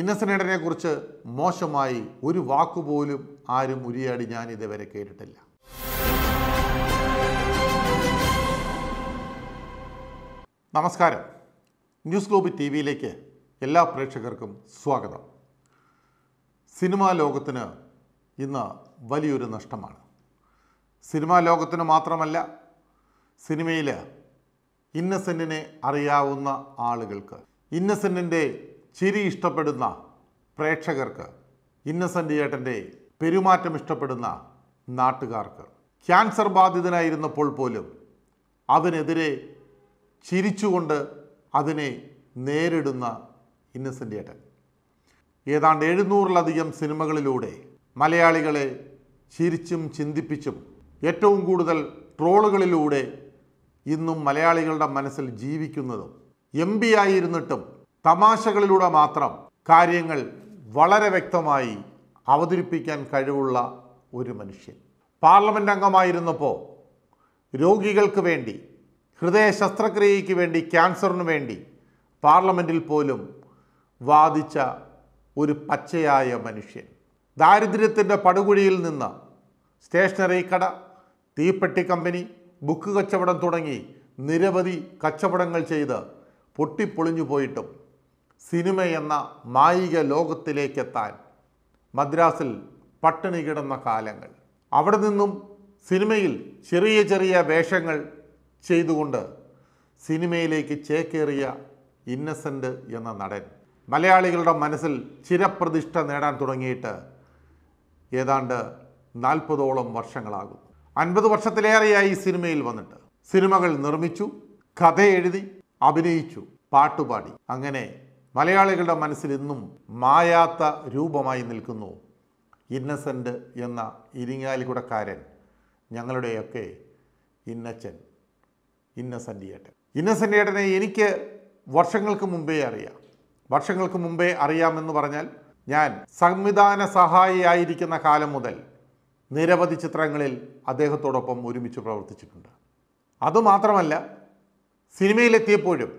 ഇന്നസനേടനെ കുറിച്ച് മോശമായി ഒരു വാക്കുപോലും ആരും ഉരിയാടി ഞാൻ ഇതുവരെ കേട്ടിട്ടില്ല നമസ്കാരം ന്യൂസ് ഗ്ലോബ് ടി വിയിലേക്ക് എല്ലാ പ്രേക്ഷകർക്കും സ്വാഗതം സിനിമാ ലോകത്തിന് ഇന്ന് വലിയൊരു നഷ്ടമാണ് സിനിമാ ലോകത്തിന് മാത്രമല്ല സിനിമയിൽ ഇന്നസെൻറ്റിനെ അറിയാവുന്ന ആളുകൾക്ക് ഇന്നസെൻറ്റിൻ്റെ ചിരി ഇഷ്ടപ്പെടുന്ന പ്രേക്ഷകർക്ക് ഇന്നസെൻ്റ് ചേട്ടൻ്റെ പെരുമാറ്റം ഇഷ്ടപ്പെടുന്ന നാട്ടുകാർക്ക് ക്യാൻസർ ബാധിതനായിരുന്നപ്പോൾ പോലും അതിനെതിരെ ചിരിച്ചുകൊണ്ട് അതിനെ നേരിടുന്ന ഇന്നസെൻ്റ് ചേട്ടൻ ഏതാണ്ട് എഴുന്നൂറിലധികം സിനിമകളിലൂടെ മലയാളികളെ ചിരിച്ചും ചിന്തിപ്പിച്ചും ഏറ്റവും കൂടുതൽ ട്രോളുകളിലൂടെ ഇന്നും മലയാളികളുടെ മനസ്സിൽ ജീവിക്കുന്നതും എം പി ആയിരുന്നിട്ടും തമാശകളിലൂടെ മാത്രം കാര്യങ്ങൾ വളരെ വ്യക്തമായി അവതരിപ്പിക്കാൻ കഴിവുള്ള ഒരു മനുഷ്യൻ പാർലമെൻ്റ് അംഗമായിരുന്നപ്പോൾ രോഗികൾക്ക് വേണ്ടി ഹൃദയ ശസ്ത്രക്രിയയ്ക്ക് വേണ്ടി ക്യാൻസറിനു വേണ്ടി പാർലമെൻറ്റിൽ പോലും വാദിച്ച ഒരു പച്ചയായ മനുഷ്യൻ ദാരിദ്ര്യത്തിൻ്റെ പടുകുഴിയിൽ നിന്ന് സ്റ്റേഷനറി കട തീപ്പെട്ടി കമ്പനി ബുക്ക് കച്ചവടം തുടങ്ങി നിരവധി കച്ചവടങ്ങൾ ചെയ്ത് പൊട്ടിപ്പൊളിഞ്ഞു പോയിട്ടും സിനിമയെന്ന മായിക ലോകത്തിലേക്കെത്താൻ മദ്രാസിൽ പട്ടിണി കിടന്ന കാലങ്ങൾ അവിടെ നിന്നും സിനിമയിൽ ചെറിയ ചെറിയ വേഷങ്ങൾ ചെയ്തുകൊണ്ട് സിനിമയിലേക്ക് ചേക്കേറിയ ഇന്നസെൻ്റ് എന്ന നടൻ മലയാളികളുടെ മനസ്സിൽ ചിരപ്രതിഷ്ഠ നേടാൻ തുടങ്ങിയിട്ട് ഏതാണ്ട് നാൽപ്പതോളം വർഷങ്ങളാകും അൻപത് വർഷത്തിലേറെയായി സിനിമയിൽ വന്നിട്ട് സിനിമകൾ നിർമ്മിച്ചു കഥ എഴുതി അഭിനയിച്ചു പാട്ടുപാടി അങ്ങനെ മലയാളികളുടെ മനസ്സിൽ ഇന്നും മായാത്ത രൂപമായി നിൽക്കുന്നു ഇന്നസെൻ്റ് എന്ന ഇരിങ്ങാലിക്കുടക്കാരൻ ഞങ്ങളുടെയൊക്കെ ഇന്നച്ചൻ ഇന്നസെൻ്റ് ഏട്ടനെ എനിക്ക് വർഷങ്ങൾക്ക് മുമ്പേ അറിയാം വർഷങ്ങൾക്ക് മുമ്പേ അറിയാമെന്ന് പറഞ്ഞാൽ ഞാൻ സംവിധാന സഹായിയായിരിക്കുന്ന കാലം മുതൽ നിരവധി ചിത്രങ്ങളിൽ അദ്ദേഹത്തോടൊപ്പം ഒരുമിച്ച് പ്രവർത്തിച്ചിട്ടുണ്ട് അതുമാത്രമല്ല സിനിമയിലെത്തിയപ്പോഴും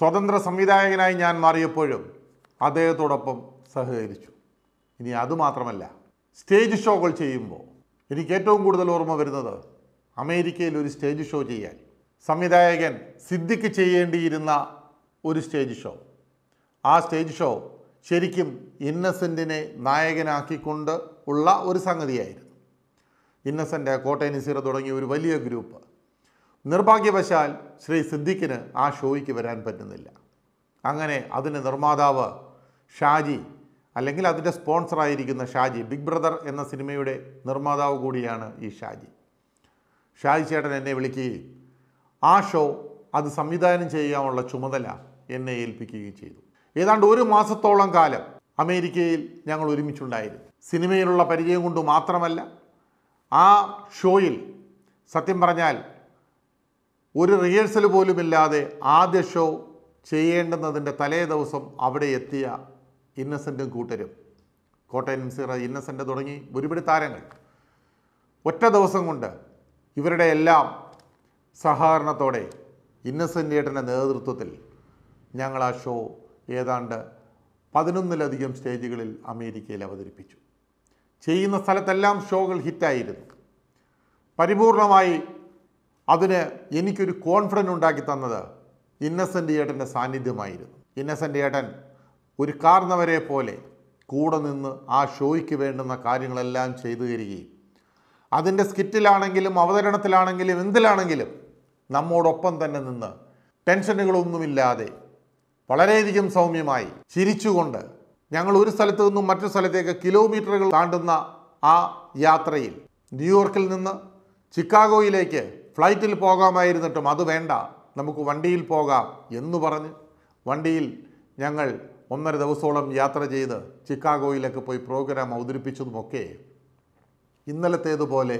സ്വതന്ത്ര സംവിധായകനായി ഞാൻ മാറിയപ്പോഴും അദ്ദേഹത്തോടൊപ്പം സഹകരിച്ചു ഇനി അതുമാത്രമല്ല സ്റ്റേജ് ഷോകൾ ചെയ്യുമ്പോൾ എനിക്ക് ഏറ്റവും കൂടുതൽ ഓർമ്മ വരുന്നത് അമേരിക്കയിൽ ഒരു സ്റ്റേജ് ഷോ ചെയ്യാൻ സംവിധായകൻ സിദ്ധിക്ക് ചെയ്യേണ്ടിയിരുന്ന ഒരു സ്റ്റേജ് ഷോ ആ സ്റ്റേജ് ഷോ ശരിക്കും ഇന്നസെൻറ്റിനെ നായകനാക്കിക്കൊണ്ട് ഉള്ള ഒരു സംഗതിയായിരുന്നു ഇന്നസെൻ്റ് കോട്ടയനിസീറ തുടങ്ങിയ ഒരു വലിയ ഗ്രൂപ്പ് നിർഭാഗ്യവശാൽ ശ്രീ സിദ്ദിഖിന് ആ ഷോയ്ക്ക് വരാൻ പറ്റുന്നില്ല അങ്ങനെ അതിന് നിർമ്മാതാവ് ഷാജി അല്ലെങ്കിൽ അതിൻ്റെ സ്പോൺസറായിരിക്കുന്ന ഷാജി ബിഗ് ബ്രദർ എന്ന സിനിമയുടെ നിർമ്മാതാവ് കൂടിയാണ് ഈ ഷാജി ഷാജി ചേട്ടൻ എന്നെ വിളിക്കുകയും ആ ഷോ അത് സംവിധാനം ചെയ്യാനുള്ള ചുമതല എന്നെ ഏൽപ്പിക്കുകയും ചെയ്തു ഏതാണ്ട് ഒരു മാസത്തോളം കാലം അമേരിക്കയിൽ ഞങ്ങൾ ഒരുമിച്ചുണ്ടായിരുന്നു സിനിമയിലുള്ള പരിചയം കൊണ്ട് മാത്രമല്ല ആ ഷോയിൽ സത്യം പറഞ്ഞാൽ ഒരു റിഹേഴ്സൽ പോലുമില്ലാതെ ആദ്യ ഷോ ചെയ്യേണ്ടുന്നതിൻ്റെ തലേ ദിവസം അവിടെ എത്തിയ ഇന്നസെൻറ്റും കൂട്ടരും കോട്ടയം സീറ ഇന്നസെൻ്റ് തുടങ്ങി ഒരുപിടി താരങ്ങൾ ഒറ്റ ദിവസം കൊണ്ട് ഇവരുടെ എല്ലാം സഹകരണത്തോടെ ഇന്നസെൻ്റ് ഏട്ടൻ്റെ നേതൃത്വത്തിൽ ഞങ്ങൾ ആ ഷോ ഏതാണ്ട് പതിനൊന്നിലധികം സ്റ്റേജുകളിൽ അമേരിക്കയിൽ അവതരിപ്പിച്ചു ചെയ്യുന്ന സ്ഥലത്തെല്ലാം ഷോകൾ ഹിറ്റായിരുന്നു പരിപൂർണമായി അതിന് എനിക്കൊരു കോൺഫിഡൻ്റ് ഉണ്ടാക്കി തന്നത് ഇന്നസെൻ്റ് ഏട്ടൻ്റെ സാന്നിധ്യമായിരുന്നു ഇന്നസെൻ്റ് ഏട്ടൻ ഒരു കാർന്നവരെ പോലെ കൂടെ നിന്ന് ആ ഷോയ്ക്ക് വേണ്ടുന്ന കാര്യങ്ങളെല്ലാം ചെയ്തു തരികയും അതിൻ്റെ സ്കിറ്റിലാണെങ്കിലും അവതരണത്തിലാണെങ്കിലും എന്തിലാണെങ്കിലും നമ്മോടൊപ്പം തന്നെ നിന്ന് ടെൻഷനുകളൊന്നുമില്ലാതെ വളരെയധികം സൗമ്യമായി ചിരിച്ചുകൊണ്ട് ഞങ്ങൾ ഒരു സ്ഥലത്തു നിന്നും മറ്റൊരു സ്ഥലത്തേക്ക് കിലോമീറ്ററുകൾ താണ്ടുന്ന ആ യാത്രയിൽ ന്യൂയോർക്കിൽ നിന്ന് ചിക്കാഗോയിലേക്ക് ഫ്ലൈറ്റിൽ പോകാമായിരുന്നിട്ടും അത് വേണ്ട നമുക്ക് വണ്ടിയിൽ പോകാം എന്ന് പറഞ്ഞ് വണ്ടിയിൽ ഞങ്ങൾ ഒന്നര ദിവസത്തോളം യാത്ര ചെയ്ത് ചിക്കാഗോയിലൊക്കെ പോയി പ്രോഗ്രാം അവതരിപ്പിച്ചതുമൊക്കെ ഇന്നലത്തേതുപോലെ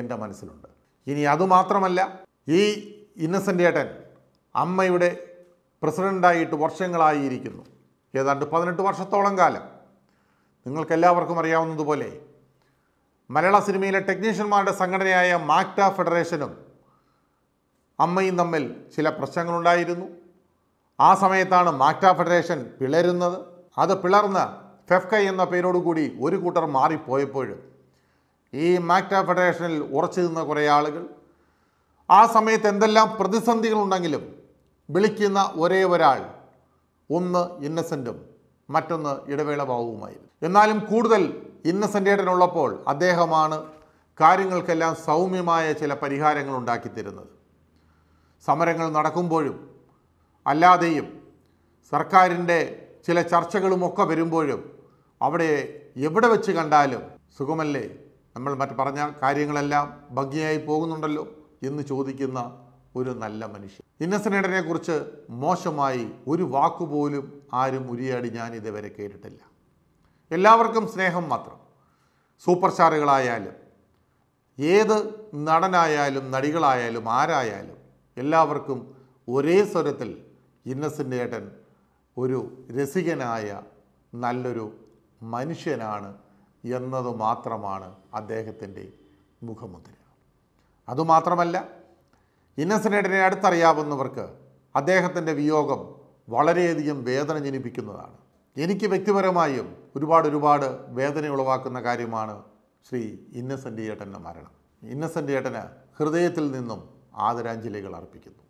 എൻ്റെ മനസ്സിലുണ്ട് ഇനി അതുമാത്രമല്ല ഈ ഇന്നസെൻ്റ് ഏട്ടൻ അമ്മയുടെ പ്രസിഡൻ്റായിട്ട് വർഷങ്ങളായിരിക്കുന്നു ഏതാണ്ട് പതിനെട്ട് വർഷത്തോളം കാലം നിങ്ങൾക്കെല്ലാവർക്കും അറിയാവുന്നതുപോലെ മലയാള സിനിമയിലെ ടെക്നീഷ്യന്മാരുടെ സംഘടനയായ മാക്ട ഫെഡറേഷനും അമ്മയും തമ്മിൽ ചില പ്രശ്നങ്ങളുണ്ടായിരുന്നു ആ സമയത്താണ് മാക്ട ഫെഡറേഷൻ പിളരുന്നത് അത് പിളർന്ന് ഫെഫ്ക എന്ന പേരോടുകൂടി ഒരു കൂട്ടർ മാറിപ്പോയപ്പോഴും ഈ മാക്ട ഫെഡറേഷനിൽ ഉറച്ചു നിന്ന കുറേ ആളുകൾ ആ സമയത്ത് എന്തെല്ലാം പ്രതിസന്ധികളുണ്ടെങ്കിലും വിളിക്കുന്ന ഒരേ ഒരാൾ ഒന്ന് ഇന്നസെൻറ്റും മറ്റൊന്ന് ഇടവേള ബാബുവുമായിരുന്നു എന്നാലും കൂടുതൽ ഇന്നസെൻ്റ് അദ്ദേഹമാണ് കാര്യങ്ങൾക്കെല്ലാം സൗമ്യമായ ചില പരിഹാരങ്ങൾ ഉണ്ടാക്കി തരുന്നത് സമരങ്ങൾ നടക്കുമ്പോഴും അല്ലാതെയും സർക്കാരിൻ്റെ ചില ചർച്ചകളുമൊക്കെ വരുമ്പോഴും അവിടെ എവിടെ വെച്ച് കണ്ടാലും സുഖമല്ലേ നമ്മൾ മറ്റു പറഞ്ഞ കാര്യങ്ങളെല്ലാം ഭംഗിയായി പോകുന്നുണ്ടല്ലോ എന്ന് ചോദിക്കുന്ന ഒരു നല്ല മനുഷ്യൻ ഇന്നസനേടനെ കുറിച്ച് മോശമായി ഒരു വാക്കുപോലും ആരും ഉരിയാടി ഞാൻ ഇതുവരെ കേട്ടിട്ടില്ല എല്ലാവർക്കും സ്നേഹം മാത്രം സൂപ്പർ സ്റ്റാറുകളായാലും ഏത് നടനായാലും നടികളായാലും ആരായാലും എല്ലാവർക്കും ഒരേ സ്വരത്തിൽ ഇന്നസെൻ്റ് ഏട്ടൻ ഒരു രസികനായ നല്ലൊരു മനുഷ്യനാണ് എന്നത് മാത്രമാണ് അദ്ദേഹത്തിൻ്റെ മുഖമുദ്ര അതുമാത്രമല്ല ഇന്നസെൻ്റ് ഏട്ടനെ അടുത്തറിയാവുന്നവർക്ക് അദ്ദേഹത്തിൻ്റെ വിയോഗം വളരെയധികം വേദന ജനിപ്പിക്കുന്നതാണ് എനിക്ക് വ്യക്തിപരമായും ഒരുപാട് ഒരുപാട് വേദന ഉളവാക്കുന്ന കാര്യമാണ് ശ്രീ ഇന്നസെൻ്റ് ഏട്ടൻ്റെ മരണം ഇന്നസെൻ്റ് ഏട്ടന് ഹൃദയത്തിൽ നിന്നും ആദരാഞ്ജലികൾ അർപ്പിക്കുന്നു